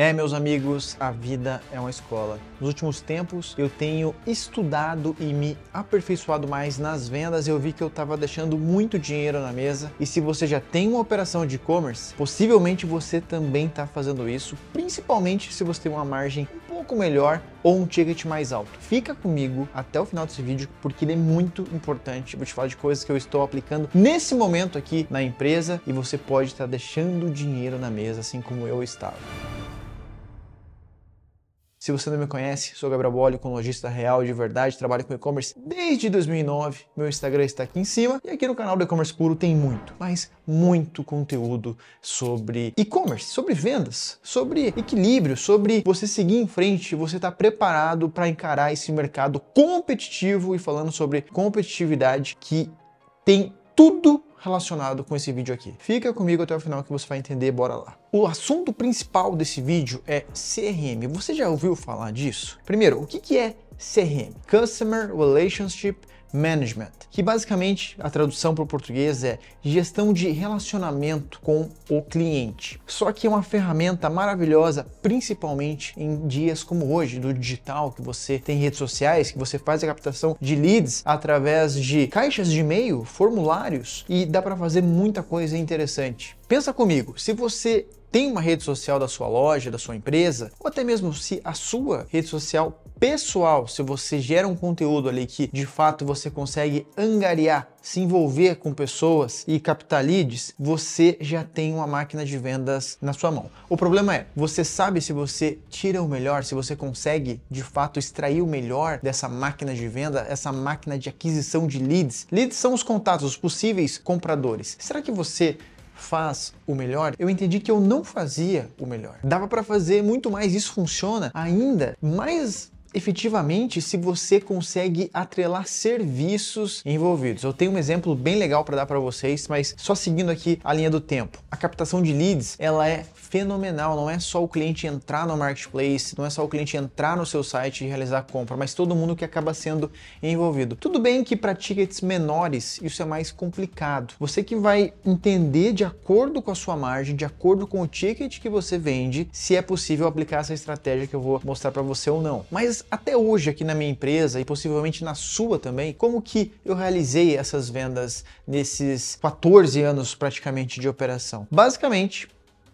É, meus amigos, a vida é uma escola. Nos últimos tempos, eu tenho estudado e me aperfeiçoado mais nas vendas. Eu vi que eu estava deixando muito dinheiro na mesa. E se você já tem uma operação de e-commerce, possivelmente você também está fazendo isso, principalmente se você tem uma margem um pouco melhor ou um ticket mais alto. Fica comigo até o final desse vídeo porque ele é muito importante. Vou te falar de coisas que eu estou aplicando nesse momento aqui na empresa e você pode estar tá deixando dinheiro na mesa, assim como eu estava. Se você não me conhece, sou Gabriel Bolli, ecologista real de verdade, trabalho com e-commerce desde 2009. Meu Instagram está aqui em cima e aqui no canal do E-commerce Puro tem muito, mas muito conteúdo sobre e-commerce, sobre vendas, sobre equilíbrio, sobre você seguir em frente, você estar tá preparado para encarar esse mercado competitivo e falando sobre competitividade que tem tudo relacionado com esse vídeo aqui. Fica comigo até o final que você vai entender, bora lá. O assunto principal desse vídeo é CRM. Você já ouviu falar disso? Primeiro, o que é CRM? Customer Relationship Management, que basicamente a tradução para o português é gestão de relacionamento com o cliente. Só que é uma ferramenta maravilhosa, principalmente em dias como hoje, do digital, que você tem redes sociais, que você faz a captação de leads através de caixas de e-mail, formulários e dá para fazer muita coisa interessante. Pensa comigo, se você tem uma rede social da sua loja, da sua empresa, ou até mesmo se a sua rede social pessoal, se você gera um conteúdo ali que de fato você consegue angariar, se envolver com pessoas e captar leads, você já tem uma máquina de vendas na sua mão. O problema é, você sabe se você tira o melhor, se você consegue de fato extrair o melhor dessa máquina de venda, essa máquina de aquisição de leads. Leads são os contatos, os possíveis compradores. Será que você faz o melhor, eu entendi que eu não fazia o melhor. Dava para fazer muito mais, isso funciona ainda mais efetivamente se você consegue atrelar serviços envolvidos. Eu tenho um exemplo bem legal para dar para vocês, mas só seguindo aqui a linha do tempo. A captação de leads, ela é fenomenal, não é só o cliente entrar no marketplace, não é só o cliente entrar no seu site e realizar a compra, mas todo mundo que acaba sendo envolvido. Tudo bem que para tickets menores isso é mais complicado. Você que vai entender de acordo com a sua margem, de acordo com o ticket que você vende, se é possível aplicar essa estratégia que eu vou mostrar para você ou não. Mas mas até hoje aqui na minha empresa e possivelmente na sua também, como que eu realizei essas vendas nesses 14 anos praticamente de operação? Basicamente,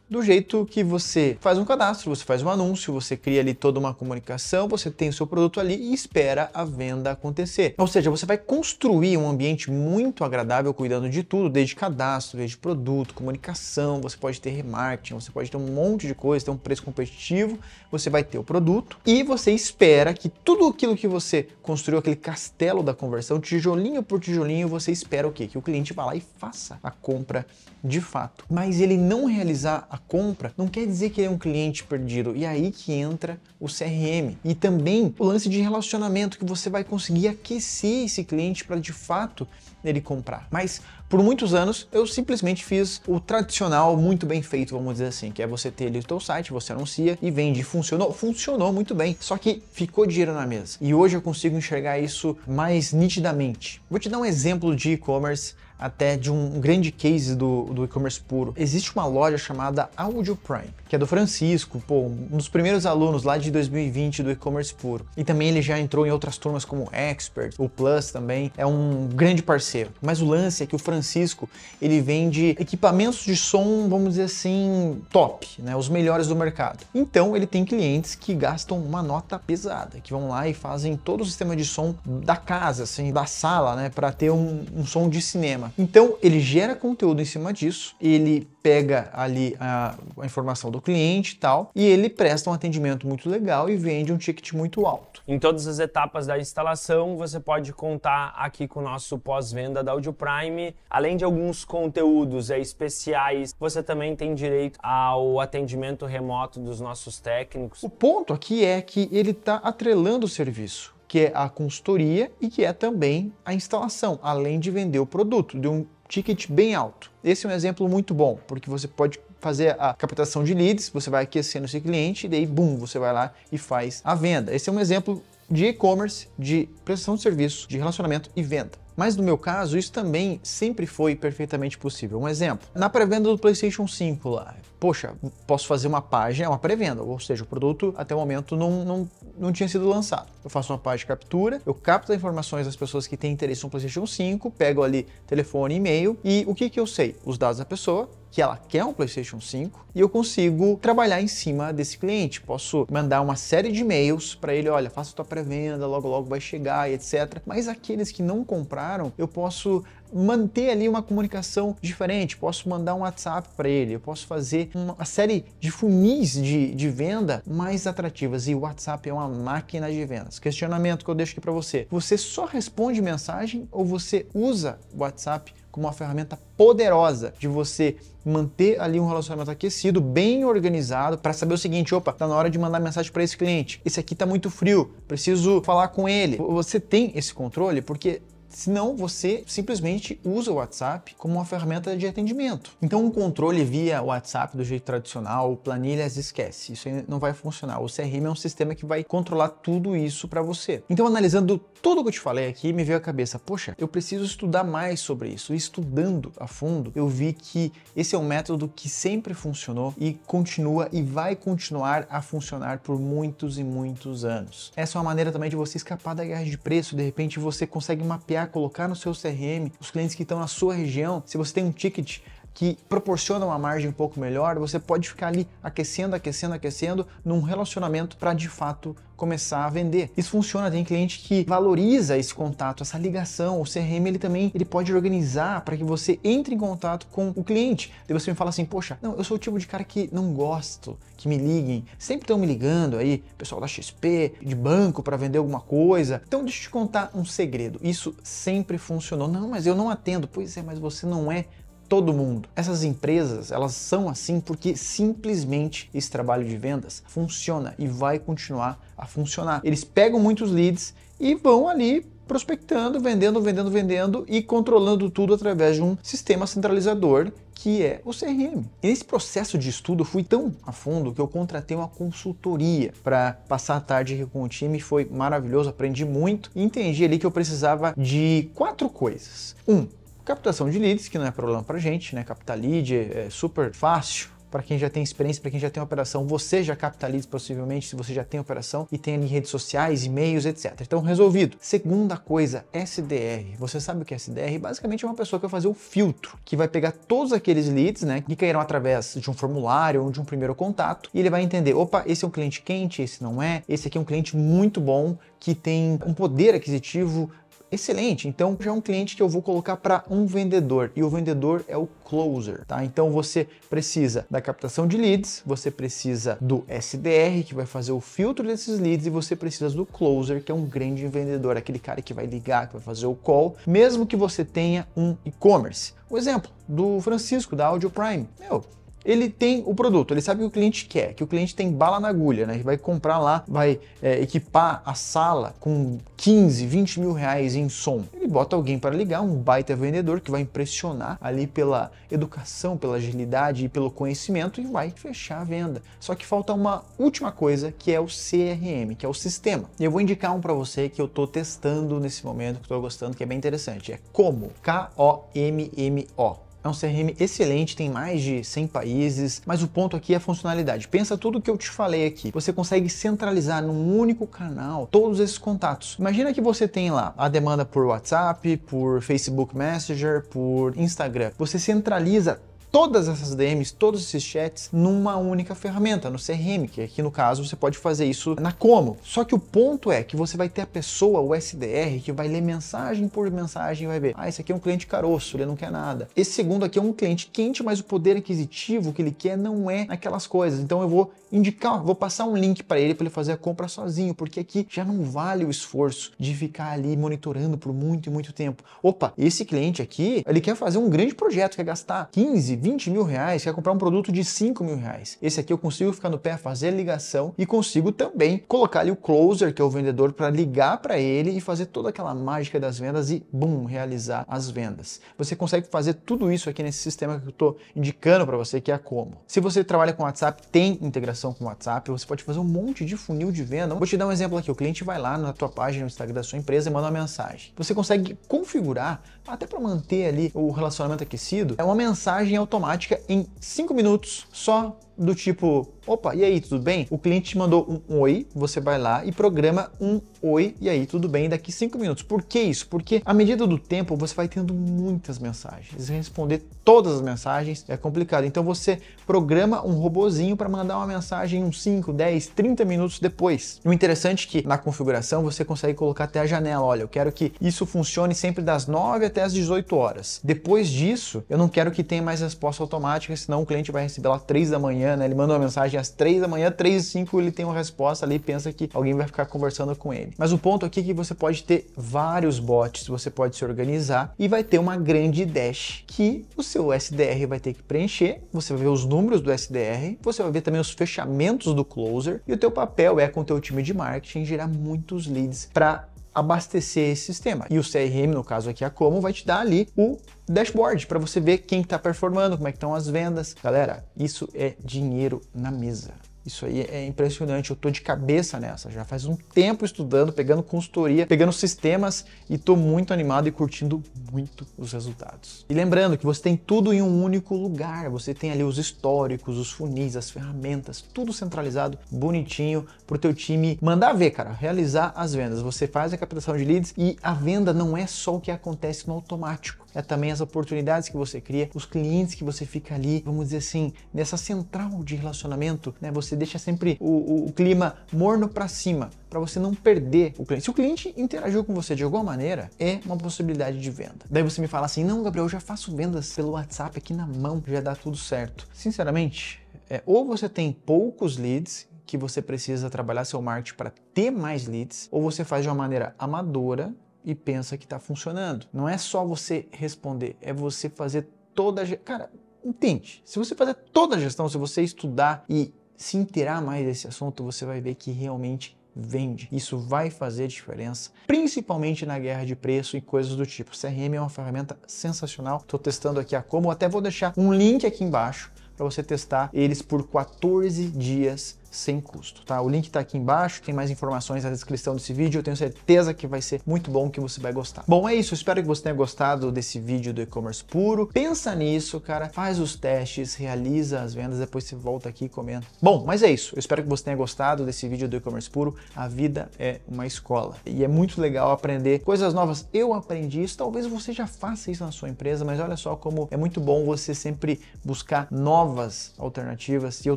do jeito que você faz um cadastro, você faz um anúncio, você cria ali toda uma comunicação, você tem o seu produto ali e espera a venda acontecer. Ou seja, você vai construir um ambiente muito agradável cuidando de tudo, desde cadastro, desde produto, comunicação, você pode ter remarketing, você pode ter um monte de coisa, ter um preço competitivo, você vai ter o produto e você espera que tudo aquilo que você construiu, aquele castelo da conversão, tijolinho por tijolinho, você espera o quê? Que o cliente vá lá e faça a compra de fato. Mas ele não realizar a compra, não quer dizer que ele é um cliente perdido. E aí que entra o CRM. E também o lance de relacionamento, que você vai conseguir aquecer esse cliente para de fato ele comprar. Mas por muitos anos eu simplesmente fiz o tradicional muito bem feito, vamos dizer assim, que é você ter ali o teu site, você anuncia e vende. Funcionou? Funcionou muito bem, só que ficou dinheiro na mesa. E hoje eu consigo enxergar isso mais nitidamente. Vou te dar um exemplo de e-commerce até de um grande case do, do e-commerce puro. Existe uma loja chamada Audio Prime, que é do Francisco, pô, um dos primeiros alunos lá de 2020 do e-commerce puro. E também ele já entrou em outras turmas como Expert, o Plus também, é um grande parceiro. Mas o lance é que o Francisco, ele vende equipamentos de som, vamos dizer assim, top, né, os melhores do mercado. Então ele tem clientes que gastam uma nota pesada, que vão lá e fazem todo o sistema de som da casa, assim, da sala, né, para ter um, um som de cinema. Então ele gera conteúdo em cima disso, ele pega ali a, a informação do cliente e tal, e ele presta um atendimento muito legal e vende um ticket muito alto. Em todas as etapas da instalação, você pode contar aqui com o nosso pós-venda da Audio Prime. Além de alguns conteúdos é, especiais, você também tem direito ao atendimento remoto dos nossos técnicos. O ponto aqui é que ele está atrelando o serviço que é a consultoria e que é também a instalação, além de vender o produto de um ticket bem alto. Esse é um exemplo muito bom, porque você pode fazer a captação de leads, você vai aquecendo seu cliente e daí, bum, você vai lá e faz a venda. Esse é um exemplo de e-commerce, de prestação de serviço, de relacionamento e venda. Mas no meu caso, isso também sempre foi perfeitamente possível. Um exemplo, na pré-venda do PlayStation 5 lá, poxa, posso fazer uma página, uma pré-venda, ou seja, o produto até o momento não, não, não tinha sido lançado. Eu faço uma página de captura, eu capto as informações das pessoas que têm interesse no PlayStation 5, pego ali telefone, e-mail e o que, que eu sei? Os dados da pessoa, que ela quer um PlayStation 5 e eu consigo trabalhar em cima desse cliente. Posso mandar uma série de e-mails para ele, olha, faça tua pré-venda, logo logo vai chegar, etc. Mas aqueles que não compraram, eu posso manter ali uma comunicação diferente, posso mandar um WhatsApp para ele, eu posso fazer uma série de funis de, de venda mais atrativas e o WhatsApp é uma máquina de vendas. Questionamento que eu deixo aqui para você: você só responde mensagem ou você usa o WhatsApp como uma ferramenta poderosa de você manter ali um relacionamento aquecido, bem organizado, para saber o seguinte, opa, tá na hora de mandar mensagem para esse cliente. Esse aqui tá muito frio, preciso falar com ele. Você tem esse controle porque senão você simplesmente usa o WhatsApp como uma ferramenta de atendimento. Então, um controle via WhatsApp do jeito tradicional, planilhas, esquece, isso aí não vai funcionar. O CRM é um sistema que vai controlar tudo isso para você. Então, analisando tudo que eu te falei aqui me veio à cabeça, poxa, eu preciso estudar mais sobre isso. E estudando a fundo, eu vi que esse é um método que sempre funcionou e continua e vai continuar a funcionar por muitos e muitos anos. Essa é uma maneira também de você escapar da guerra de preço, de repente você consegue mapear, colocar no seu CRM os clientes que estão na sua região. Se você tem um ticket que proporcionam uma margem um pouco melhor, você pode ficar ali aquecendo, aquecendo, aquecendo num relacionamento para de fato começar a vender. Isso funciona, tem cliente que valoriza esse contato, essa ligação, o CRM ele também ele pode organizar para que você entre em contato com o cliente. Daí você me fala assim, poxa, não, eu sou o tipo de cara que não gosto que me liguem, sempre estão me ligando aí, pessoal da XP, de banco para vender alguma coisa. Então deixa eu te contar um segredo, isso sempre funcionou. Não, mas eu não atendo. Pois é, mas você não é todo mundo. Essas empresas, elas são assim porque simplesmente esse trabalho de vendas funciona e vai continuar a funcionar. Eles pegam muitos leads e vão ali prospectando, vendendo, vendendo, vendendo e controlando tudo através de um sistema centralizador que é o CRM. E nesse processo de estudo eu fui tão a fundo que eu contratei uma consultoria para passar a tarde com o time, foi maravilhoso, aprendi muito e entendi ali que eu precisava de quatro coisas. Um, Captação de leads, que não é problema para gente, né? Captar lead é, é super fácil, para quem já tem experiência, para quem já tem operação, você já capitaliza possivelmente se você já tem operação e tem ali redes sociais, e-mails, etc. Então, resolvido. Segunda coisa, SDR. Você sabe o que é SDR? Basicamente é uma pessoa que vai fazer o filtro, que vai pegar todos aqueles leads, né, que caíram através de um formulário ou de um primeiro contato, e ele vai entender, opa, esse é um cliente quente, esse não é, esse aqui é um cliente muito bom, que tem um poder aquisitivo Excelente, então já é um cliente que eu vou colocar para um vendedor e o vendedor é o closer, tá? Então você precisa da captação de leads, você precisa do SDR que vai fazer o filtro desses leads e você precisa do closer, que é um grande vendedor, aquele cara que vai ligar, que vai fazer o call, mesmo que você tenha um e-commerce. O exemplo do Francisco da Audio Prime. Meu, ele tem o produto, ele sabe o que o cliente quer, que o cliente tem bala na agulha, né? Ele vai comprar lá, vai é, equipar a sala com 15, 20 mil reais em som. Ele bota alguém para ligar, um baita vendedor que vai impressionar ali pela educação, pela agilidade e pelo conhecimento e vai fechar a venda. Só que falta uma última coisa que é o CRM, que é o sistema. E eu vou indicar um para você que eu estou testando nesse momento, que estou gostando, que é bem interessante. É como K-O-M-M-O. É um CRM excelente, tem mais de 100 países, mas o ponto aqui é a funcionalidade. Pensa tudo que eu te falei aqui. Você consegue centralizar num único canal todos esses contatos. Imagina que você tem lá a demanda por WhatsApp, por Facebook Messenger, por Instagram. Você centraliza todas essas DMs, todos esses chats numa única ferramenta, no CRM, que aqui no caso você pode fazer isso na Como. Só que o ponto é que você vai ter a pessoa, o SDR, que vai ler mensagem por mensagem e vai ver, ah, esse aqui é um cliente caroço, ele não quer nada. Esse segundo aqui é um cliente quente, mas o poder aquisitivo que ele quer não é aquelas coisas. Então eu vou indicar, vou passar um link para ele para ele fazer a compra sozinho, porque aqui já não vale o esforço de ficar ali monitorando por muito e muito tempo. Opa, esse cliente aqui, ele quer fazer um grande projeto, quer gastar 15, 20 mil reais, quer comprar um produto de 5 mil reais. Esse aqui eu consigo ficar no pé, fazer ligação e consigo também colocar ali o closer, que é o vendedor, para ligar para ele e fazer toda aquela mágica das vendas e, bum, realizar as vendas. Você consegue fazer tudo isso aqui nesse sistema que eu estou indicando para você, que é a Como. Se você trabalha com WhatsApp, tem integração com WhatsApp, você pode fazer um monte de funil de venda. Vou te dar um exemplo aqui, o cliente vai lá na tua página, no Instagram da sua empresa e manda uma mensagem. Você consegue configurar, até para manter ali o relacionamento aquecido, é uma mensagem automática automática em 5 minutos só do tipo, opa, e aí, tudo bem? O cliente te mandou um oi, você vai lá e programa um oi, e aí, tudo bem, daqui cinco minutos. Por que isso? Porque à medida do tempo você vai tendo muitas mensagens. Responder todas as mensagens é complicado. Então você programa um robozinho para mandar uma mensagem uns 5, 10, 30 minutos depois. O interessante é que na configuração você consegue colocar até a janela. Olha, eu quero que isso funcione sempre das 9 até as 18 horas. Depois disso, eu não quero que tenha mais resposta automática, senão o cliente vai receber lá 3 da manhã manhã, né? Ele manda uma mensagem às 3 da manhã, 3 e 5 ele tem uma resposta ali, pensa que alguém vai ficar conversando com ele. Mas o ponto aqui é que você pode ter vários bots, você pode se organizar e vai ter uma grande dash que o seu SDR vai ter que preencher, você vai ver os números do SDR, você vai ver também os fechamentos do closer e o teu papel é com o teu time de marketing gerar muitos leads para abastecer esse sistema. E o CRM, no caso aqui a Como, vai te dar ali o dashboard para você ver quem está performando, como é que estão as vendas. Galera, isso é dinheiro na mesa. Isso aí é impressionante, eu tô de cabeça nessa, já faz um tempo estudando, pegando consultoria, pegando sistemas e tô muito animado e curtindo muito os resultados. E lembrando que você tem tudo em um único lugar, você tem ali os históricos, os funis, as ferramentas, tudo centralizado, bonitinho pro teu time mandar ver, cara, realizar as vendas. Você faz a captação de leads e a venda não é só o que acontece no automático é também as oportunidades que você cria, os clientes que você fica ali, vamos dizer assim, nessa central de relacionamento, né? Você deixa sempre o, o, o clima morno para cima, para você não perder o cliente. Se o cliente interagiu com você de alguma maneira, é uma possibilidade de venda. Daí você me fala assim: não, Gabriel, eu já faço vendas pelo WhatsApp aqui na mão, já dá tudo certo. Sinceramente, é, ou você tem poucos leads que você precisa trabalhar seu marketing para ter mais leads, ou você faz de uma maneira amadora, e pensa que está funcionando. Não é só você responder, é você fazer toda a. Cara, entende. Se você fazer toda a gestão, se você estudar e se inteirar mais desse assunto, você vai ver que realmente vende. Isso vai fazer diferença, principalmente na guerra de preço e coisas do tipo. CRM é uma ferramenta sensacional. Estou testando aqui a como, até vou deixar um link aqui embaixo para você testar eles por 14 dias sem custo, tá? O link tá aqui embaixo, tem mais informações na descrição desse vídeo, eu tenho certeza que vai ser muito bom, que você vai gostar. Bom, é isso, espero que você tenha gostado desse vídeo do e-commerce puro. Pensa nisso, cara, faz os testes, realiza as vendas, depois você volta aqui e comenta. Bom, mas é isso, eu espero que você tenha gostado desse vídeo do e-commerce puro. A vida é uma escola e é muito legal aprender coisas novas. Eu aprendi isso, talvez você já faça isso na sua empresa, mas olha só como é muito bom você sempre buscar novas alternativas e eu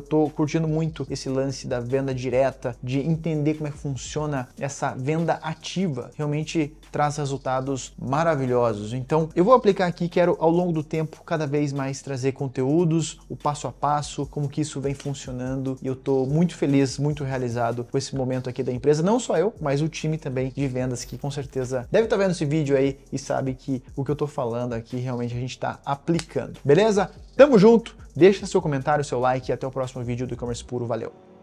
tô curtindo muito esse lance lance da venda direta, de entender como é que funciona essa venda ativa, realmente traz resultados maravilhosos. Então, eu vou aplicar aqui, quero ao longo do tempo cada vez mais trazer conteúdos, o passo a passo, como que isso vem funcionando e eu estou muito feliz, muito realizado com esse momento aqui da empresa, não só eu, mas o time também de vendas que com certeza deve estar tá vendo esse vídeo aí e sabe que o que eu estou falando aqui realmente a gente está aplicando. Beleza? Tamo junto, deixa seu comentário, seu like e até o próximo vídeo do e-commerce puro. Valeu!